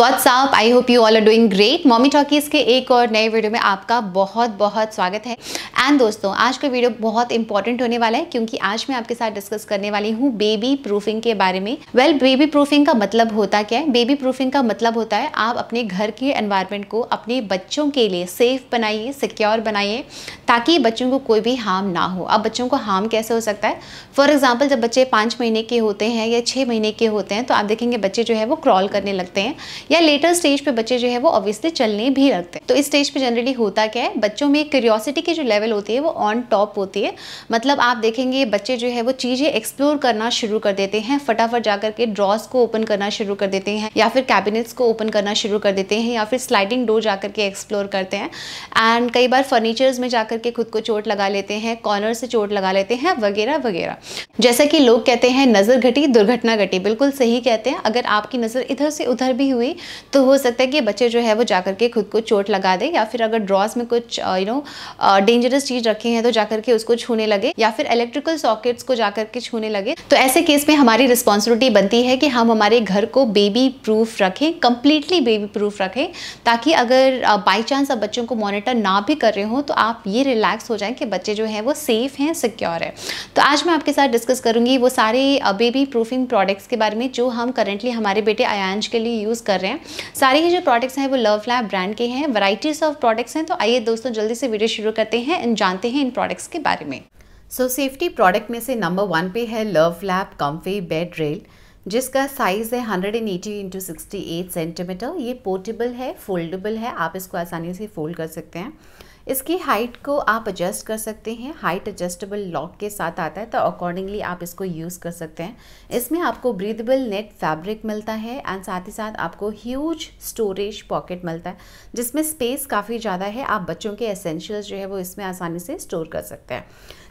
what's up I hope you all are doing great mommy talkies के एक और नए वीडियो में आपका बहुत बहुत स्वागत है एंड दोस्तों आज का वीडियो बहुत इंपॉर्टेंट होने वाला है क्योंकि आज मैं आपके साथ डिस्कस करने वाली हूँ बेबी प्रूफिंग के बारे में वेल बेबी प्रूफिंग का मतलब होता क्या है बेबी प्रूफिंग का मतलब होता है आप अपने घर के एनवायरमेंट को अपने बच्चों के लिए सेफ बनाइए सिक्योर बनाइए ताकि बच्चों को कोई भी हार्म ना हो अब बच्चों को हार्म कैसे हो सकता है फॉर एग्जाम्पल जब बच्चे पाँच महीने के होते हैं या छः महीने के होते हैं तो आप देखेंगे बच्चे जो है वो क्रॉल करने लगते हैं या लेटर स्टेज पे बच्चे जो है वो ऑब्वियसली चलने भी लगते हैं तो इस स्टेज पे जनरली होता क्या है बच्चों में क्यूरियोसिटी की जो लेवल होती है वो ऑन टॉप होती है मतलब आप देखेंगे बच्चे जो है वो चीज़ें एक्सप्लोर करना शुरू कर देते हैं फटाफट जाकर के ड्रॉस को ओपन करना शुरू कर देते हैं या फिर कैबिनेट्स को ओपन करना शुरू कर देते हैं या फिर स्लाइडिंग डोर जाकर के एक्सप्लोर करते हैं एंड कई बार फर्नीचर्स में जाकर के खुद को चोट लगा लेते हैं कॉर्नर से चोट लगा लेते हैं वगैरह वगैरह जैसा कि लोग कहते हैं नज़र घटी दुर्घटना घटी बिल्कुल सही कहते हैं अगर आपकी नज़र इधर से उधर भी हुई तो हो सकता है कि बच्चे जो है वो जा के खुद को चोट लगा दें या फिर अगर ड्रॉस में कुछ यू नो डेंजरस चीज़ रखी है तो जाकर के उसको छूने लगे या फिर इलेक्ट्रिकल सॉकेट्स को जाकर के छूने लगे तो ऐसे केस में हमारी रिस्पॉन्सिबिलिटी बनती है कि हम हमारे घर को बेबी प्रूफ रखें कंप्लीटली बेबी प्रूफ रखें ताकि अगर बाई uh, चांस आप बच्चों को मॉनिटर ना भी कर रहे हो तो आप ये रिलैक्स हो जाएं कि बच्चे जो हैं वो सेफ़ हैं सिक्योर है तो आज मैं आपके साथ डिस्कस करूंगी वो सारे बेबी प्रूफिंग प्रोडक्ट्स के बारे में जो हम करेंटली हमारे बेटे आयांश के लिए यूज़ कर रहे हैं हैं सारे ही जो प्रोडक्ट्स हैं वो लव लैब ब्रांड के हैं वराइटीज़ ऑफ प्रोडक्ट्स हैं तो आइए दोस्तों जल्दी से वीडियो शुरू करते हैं एंड जानते हैं इन प्रोडक्ट्स के बारे में सो सेफ्टी प्रोडक्ट में से नंबर वन पे है love lab comfy bed rail जिसका साइज़ है 180 एंड एटी इंटू सेंटीमीटर ये पोर्टेबल है फोल्डेबल है आप इसको आसानी से फोल्ड कर सकते हैं इसकी हाइट को आप एडजस्ट कर सकते हैं हाइट एडजस्टेबल लॉक के साथ आता है तो अकॉर्डिंगली आप इसको यूज़ कर सकते हैं इसमें आपको ब्रीदेबल नेट फैब्रिक मिलता है एंड साथ ही साथ आपको ह्यूज स्टोरेज पॉकेट मिलता है जिसमें स्पेस काफ़ी ज़्यादा है आप बच्चों के एसेंशियल्स जो है वो इसमें आसानी से स्टोर कर सकते हैं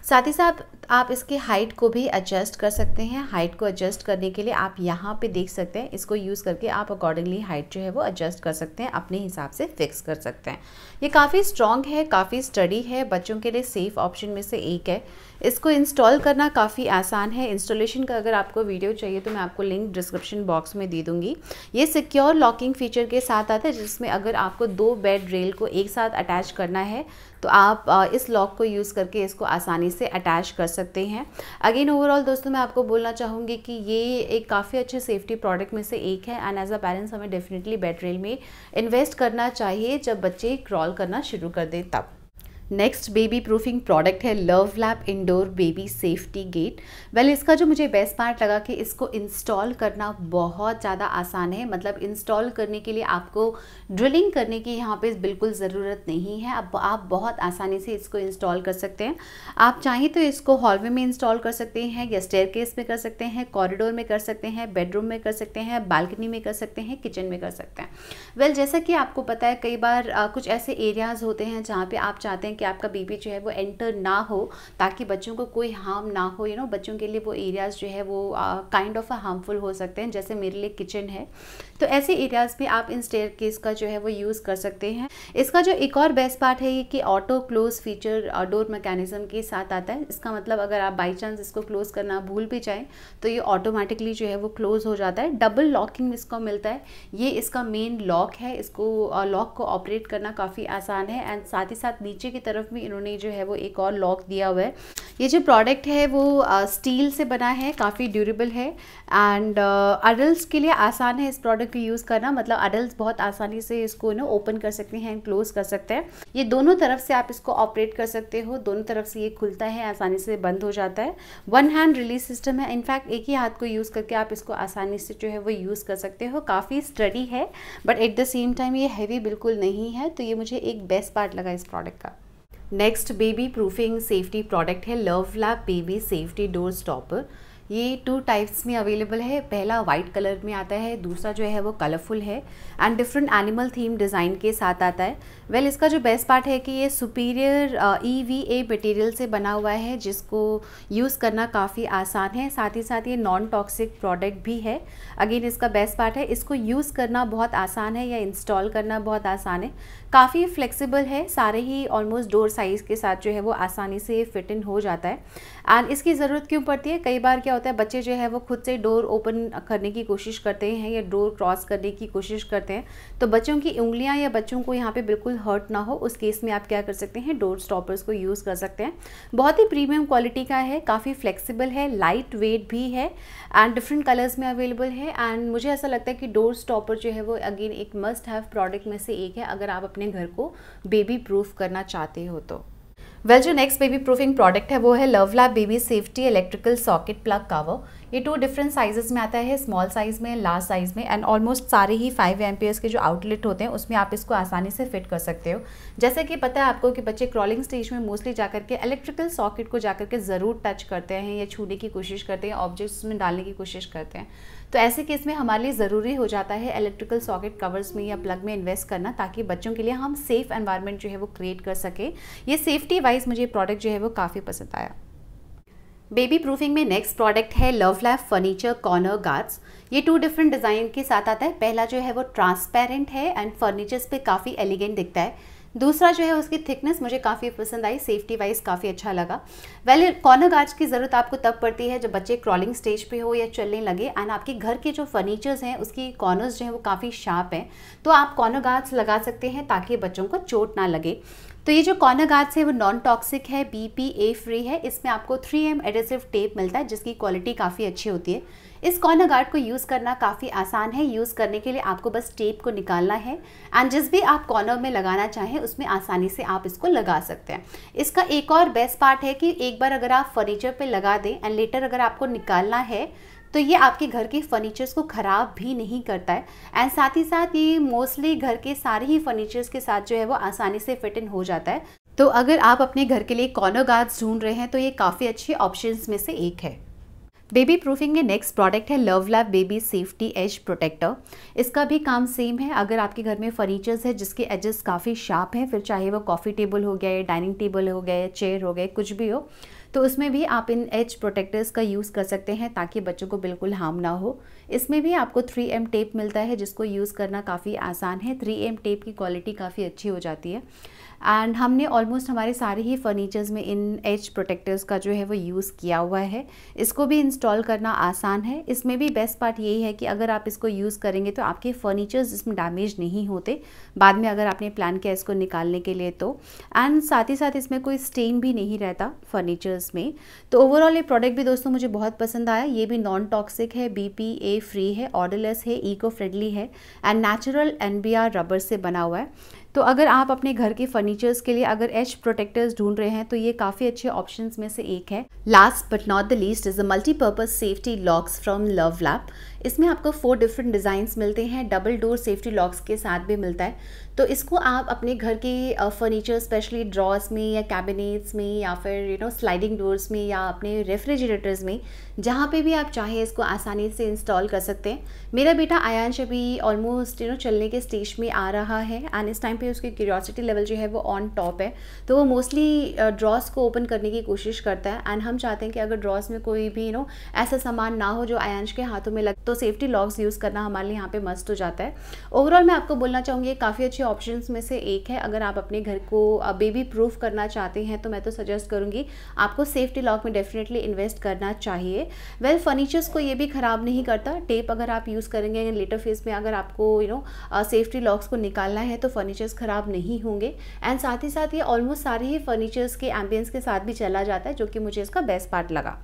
साथ ही साथ आप इसके हाइट को भी एडजस्ट कर सकते हैं हाइट को एडजस्ट करने के लिए आप यहाँ पे देख सकते हैं इसको यूज़ करके आप अकॉर्डिंगली हाइट जो है वो एडजस्ट कर सकते हैं अपने हिसाब से फिक्स कर सकते हैं ये काफ़ी स्ट्रॉन्ग है काफ़ी स्टडी है बच्चों के लिए सेफ़ ऑप्शन में से एक है इसको इंस्टॉल करना काफ़ी आसान है इंस्टॉलेशन का अगर आपको वीडियो चाहिए तो मैं आपको लिंक डिस्क्रिप्शन बॉक्स में दे दूँगी ये सिक्योर लॉकिंग फ़ीचर के साथ आता है जिसमें अगर आपको दो बेड रेल को एक साथ अटैच करना है तो आप इस लॉक को यूज़ करके इसको आसानी से अटैच कर सकते हैं अगेन ओवरऑल दोस्तों मैं आपको बोलना चाहूँगी कि ये एक काफ़ी अच्छे सेफ्टी प्रोडक्ट में से एक है एंड एज अ पेरेंट्स हमें डेफिनेटली बेड रेल में इन्वेस्ट करना चाहिए जब बच्चे क्रॉल करना शुरू कर दें तब नेक्स्ट बेबी प्रूफिंग प्रोडक्ट है love lab indoor baby safety gate well इसका जो मुझे बेस्ट पार्ट लगा कि इसको इंस्टॉल करना बहुत ज़्यादा आसान है मतलब इंस्टॉल करने के लिए आपको ड्रिलिंग करने की यहाँ पे बिल्कुल ज़रूरत नहीं है अब आप बहुत आसानी से इसको इंस्टॉल कर सकते हैं आप चाहें तो इसको हॉलवे में इंस्टॉल कर सकते हैं या स्टेयर में कर सकते हैं कॉरिडोर में कर सकते हैं बेडरूम में कर सकते हैं बालकनी में कर सकते हैं किचन में कर सकते हैं वेल well, जैसा कि आपको पता है कई बार कुछ ऐसे एरियाज़ होते हैं जहाँ पर आप चाहते हैं कि आपका बेबी जो है वो एंटर ना हो ताकि बच्चों को कोई हार्म ना हो यू नो बच्चों के लिए वो एरियाज़ जो है वो काइंड ऑफ हार्मफुल हो सकते हैं जैसे मेरे लिए किचन है तो ऐसे एरियाज़ में आप इन स्टेयर केस का जो है वो यूज़ कर सकते हैं इसका जो एक और बेस्ट पार्ट है ये कि auto close feature door mechanism के साथ आता है इसका मतलब अगर आप बाई चांस इसको क्लोज़ करना भूल भी जाए तो ये ऑटोमेटिकली जो है वो क्लोज़ हो जाता है डबल लॉकिंग इसको मिलता है ये इसका मेन लॉक है इसको लॉक uh, को ऑपरेट करना काफ़ी आसान है एंड साथ ही साथ नीचे की तरफ भी इन्होंने जो है वो एक और लॉक दिया हुआ है ये जो प्रोडक्ट है वो स्टील से बना है काफ़ी ड्यूरेबल है एंड अडल्ट के लिए आसान है इस प्रोडक्ट को यूज़ करना मतलब अडल्ट बहुत आसानी से इसको ना ओपन कर सकते हैं एंड क्लोज कर सकते हैं ये दोनों तरफ से आप इसको ऑपरेट कर सकते हो दोनों तरफ से ये खुलता है आसानी से बंद हो जाता है वन हैंड रिलीज सिस्टम है इनफैक्ट एक ही हाथ को यूज़ करके आप इसको आसानी से जो है वो यूज़ कर सकते हो काफ़ी स्टडी है but at the same time ये हैवी बिल्कुल नहीं है तो ये मुझे एक बेस्ट पार्ट लगा इस प्रोडक्ट का next baby proofing safety product है love lab baby safety door stopper ये टू टाइप्स में अवेलेबल है पहला वाइट कलर में आता है दूसरा जो है वो कलरफुल है and different animal theme design के साथ आता है वेल well, इसका जो बेस्ट पार्ट है कि ये superior E V A material से बना हुआ है जिसको यूज़ करना काफ़ी आसान है साथ ही साथ ये नॉन टॉक्सिक प्रोडक्ट भी है अगेन इसका बेस्ट पार्ट है इसको यूज़ करना बहुत आसान है या इंस्टॉल करना बहुत आसान है काफ़ी फ्लेक्सिबल है सारे ही ऑलमोस्ट डोर साइज़ के साथ जो है वो आसानी से फिट इन हो जाता है एंड इसकी ज़रूरत क्यों पड़ती है कई बार क्या होता है बच्चे जो है वो खुद से डोर ओपन करने की कोशिश करते हैं या डोर क्रॉस करने की कोशिश करते हैं तो बच्चों की उंगलियाँ या बच्चों को यहाँ पर बिल्कुल हर्ट ना हो उस केस में आप क्या कर सकते हैं डोर स्टॉपर्स को यूज़ कर सकते हैं बहुत ही प्रीमियम क्वालिटी का है काफ़ी फ्लेक्सीबल है लाइट वेट भी है एंड डिफरेंट कलर्स में अवेलेबल है एंड मुझे ऐसा लगता है कि डोर स्टॉपर जो है वो अगेन एक मस्ट हैव प्रोडक्ट में से एक है अगर आप अपने घर को बेबी प्रूफ करना चाहते हो तो वेल जो नेक्स्ट बेबी प्रूफिंग प्रोडक्ट है वो है love lab baby safety electrical socket plug cover ये टू डिफरेंट साइजेस में आता है स्मॉल साइज़ में लार्ज साइज़ में एंड ऑलमोस्ट सारे ही फाइव एम के जो आउटलेट होते हैं उसमें आप इसको आसानी से फिट कर सकते हो जैसे कि पता है आपको कि बच्चे क्रॉलिंग स्टेज में मोस्टली जाकर के इलेक्ट्रिकल सॉकेट को जाकर के ज़रूर टच करते हैं या छूने की कोशिश करते हैं ऑब्जेक्ट्स में डालने की कोशिश करते हैं तो ऐसे केस में हमारे लिए ज़रूरी हो जाता है इलेक्ट्रिकल सॉकेट कवर्स में या प्लग में इन्वेस्ट करना ताकि बच्चों के लिए हम सेफ़ एनवायरनमेंट जो है वो क्रिएट कर सकें ये सेफ्टी वाइज मुझे प्रोडक्ट जो है वो काफ़ी पसंद आया बेबी प्रूफिंग में नेक्स्ट प्रोडक्ट है love life furniture corner guards ये टू डिफरेंट डिज़ाइन के साथ आता है पहला जो है वो ट्रांसपेरेंट है एंड फर्नीचर्स पे काफ़ी एलिगेंट दिखता है दूसरा जो है उसकी थिकनेस मुझे काफ़ी पसंद आई सेफ्टी वाइज काफ़ी अच्छा लगा वेल कॉर्नर गार्ड्स की ज़रूरत आपको तब पड़ती है जब बच्चे क्रॉलिंग स्टेज पे हो या चलने लगे एंड आपके घर के जो फर्नीचर्स हैं उसकी कॉर्नर्स जो हैं वो काफ़ी शार्प हैं तो आप कॉर्नर गार्ड्स लगा सकते हैं ताकि बच्चों को चोट ना लगे तो ये जो गार्ड्स है वो नॉन टॉक्सिक है बी पी ए फ्री है इसमें आपको थ्री एम एडेसिव टेप मिलता है जिसकी क्वालिटी काफ़ी अच्छी होती है इस गार्ड को यूज़ करना काफ़ी आसान है यूज़ करने के लिए आपको बस टेप को निकालना है एंड जिस भी आप कॉर्नर में लगाना चाहें उसमें आसानी से आप इसको लगा सकते हैं इसका एक और बेस्ट पार्ट है कि एक बार अगर आप फर्नीचर पर लगा दें एंड लेटर अगर आपको निकालना है तो ये आपके घर के फर्नीचर्स को ख़राब भी नहीं करता है एंड साथ ही साथ ये मोस्टली घर के सारे ही फर्नीचर्स के साथ जो है वो आसानी से फिट इन हो जाता है तो अगर आप अपने घर के लिए कॉर्नर गार्ड्स ढूंढ रहे हैं तो ये काफ़ी अच्छे ऑप्शंस में से एक है बेबी प्रूफिंग के नेक्स्ट प्रोडक्ट है love lab baby safety edge protector इसका भी काम सेम है अगर आपके घर में फर्नीचर्स है जिसके एजेस काफ़ी शार्प हैं फिर चाहे वो कॉफ़ी टेबल हो गया डाइनिंग टेबल हो गया चेयर हो गए कुछ भी हो तो उसमें भी आप इन एच प्रोटेक्टर्स का यूज़ कर सकते हैं ताकि बच्चों को बिल्कुल हार्म ना हो इसमें भी आपको 3M टेप मिलता है जिसको यूज़ करना काफ़ी आसान है 3M टेप की क्वालिटी काफ़ी अच्छी हो जाती है एंड हमने ऑलमोस्ट हमारे सारे ही फर्नीचर्स में इन एच प्रोटेक्टर्स का जो है वो यूज़ किया हुआ है इसको भी इंस्टॉल करना आसान है इसमें भी बेस्ट पार्ट यही है कि अगर आप इसको यूज़ करेंगे तो आपके फर्नीचर्स इसमें डैमेज नहीं होते बाद में अगर आपने प्लान किया इसको निकालने के लिए तो एंड साथ ही साथ इसमें कोई स्टेन भी नहीं रहता फर्नीचर्स में तो ओवरऑल ये प्रोडक्ट भी दोस्तों मुझे बहुत पसंद आया ये भी नॉन टॉक्सिक है ए फ्री है ऑर्डरलेस है इको फ्रेंडली है एंड नेचुरल एन रबर से बना हुआ है तो अगर आप अपने घर के फर्नीचर्स के लिए अगर एच प्रोटेक्टर्स ढूंढ रहे हैं तो ये काफ़ी अच्छे ऑप्शंस में से एक है last but not the least is a multipurpose safety locks from love lab इसमें आपको फोर डिफरेंट डिज़ाइंस मिलते हैं डबल डोर सेफ्टी लॉक्स के साथ भी मिलता है तो इसको आप अपने घर के फर्नीचर स्पेशली ड्रॉस में या कैबिनेट्स में या फिर यू नो स्लाइडिंग डोर्स में या अपने रेफ्रिजरेटर्स में जहाँ पे भी आप चाहें इसको आसानी से इंस्टॉल कर सकते हैं मेरा बेटा आयांश अभी ऑलमोस्ट यू नो चलने के स्टेज में आ रहा है एंड इस टाइम पे उसकी क्यूरियोसिटी लेवल जो है वो ऑन टॉप है तो वो मोस्टली ड्रॉस को ओपन करने की कोशिश करता है एंड हम चाहते हैं कि अगर ड्रॉस में कोई भी यू नो ऐसा सामान ना हो जो आयांश के हाथों में लग तो सेफ्टी लॉक्स यूज़ करना हमारे लिए यहाँ पे मस्ट हो जाता है ओवरऑल मैं आपको बोलना चाहूँगी काफ़ी अच्छे ऑप्शन में से एक है अगर आप अपने घर को बेबी प्रूफ करना चाहते हैं तो मैं तो सजेस्ट करूँगी आपको सेफ्टी लॉक में डेफिनेटली इन्वेस्ट करना चाहिए वेल well, फर्नीचर्स को ये भी ख़राब नहीं करता टेप अगर आप यूज़ करेंगे लेटर फेज में अगर आपको यू नो सेफ्टी लॉक्स को निकालना है तो फर्नीचर्स ख़राब नहीं होंगे एंड साथ ही साथ ये ऑलमोस्ट सारे ही फर्नीचर्स के एम्बियंस के साथ भी चला जाता है जो कि मुझे इसका बेस्ट पार्ट लगा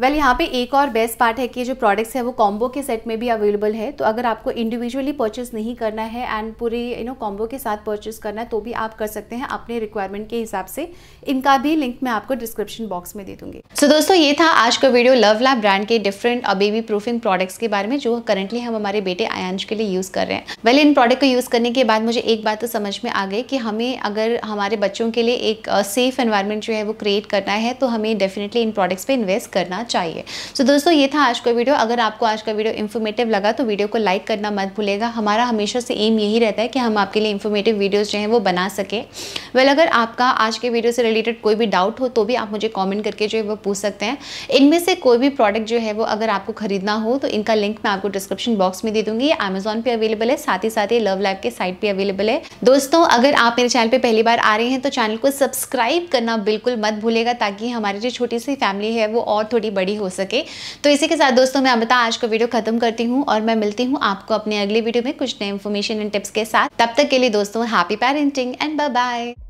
वेल well, यहाँ पे एक और बेस्ट पार्ट है कि जो प्रोडक्ट्स है वो कॉम्बो के सेट में भी अवेलेबल है तो अगर आपको इंडिविजुअली परचेस नहीं करना है एंड पूरे यू नो कॉम्बो के साथ परचेस करना है तो भी आप कर सकते हैं अपने रिक्वायरमेंट के हिसाब से इनका भी लिंक मैं आपको डिस्क्रिप्शन बॉक्स में दे दूंगी सो so, दोस्तों ये था आज का वीडियो लव लैब ब्रांड के डिफरेंट बेबी प्रूफिंग प्रोडक्ट्स के बारे में जो करंटली हम हमारे बेटे आयांश के लिए यूज़ कर रहे हैं वेल well, इन प्रोडक्ट को यूज़ करने के बाद मुझे एक बात तो समझ में आ गई कि हमें अगर हमारे बच्चों के लिए एक सेफ uh, एनवायरमेंट जो है वो क्रिएट करना है तो हमें डेफिनेटली इन प्रोडक्ट्स पर इन्वेस्ट करना चाहिए सो so, दोस्तों ये था आज का वीडियो अगर आपको आज का वीडियो इन्फॉर्मेटिव लगा तो वीडियो को लाइक करना मत भूलेगा हमारा हमेशा से एम यही रहता है कि हम आपके लिए इन्फॉर्मेटिव वीडियोज़ जो हैं वो बना सकें वेल अगर आपका आज के वीडियो से रिलेटेड कोई भी डाउट हो तो भी आप मुझे कॉमेंट करके जो है वो पूछ सकते हैं इनमें से कोई भी प्रोडक्ट जो है वो अगर आपको खरीदना हो तो इनका लिंक मैं आपको डिस्क्रिप्शन बॉक्स में दे दूंगी ये अमेजोन पर अवेलेबल है साथ ही साथ ये लव लाइफ के साइट पर अवेलेबल है दोस्तों अगर आप मेरे चैनल पर पहली बार आ रहे हैं तो चैनल को सब्सक्राइब करना बिल्कुल मत भूलेगा ताकि हमारी जो छोटी सी फैमिली है वो और थोड़ी बड़ी हो सके तो इसी के साथ दोस्तों मैं अमिता आज को वीडियो खत्म करती हूँ और मैं मिलती हूँ आपको अपने अगले वीडियो में कुछ नए इन्फॉर्मेशन एंड टिप्स के साथ तब तक के लिए दोस्तों हैप्पी पेरेंटिंग एंड बाय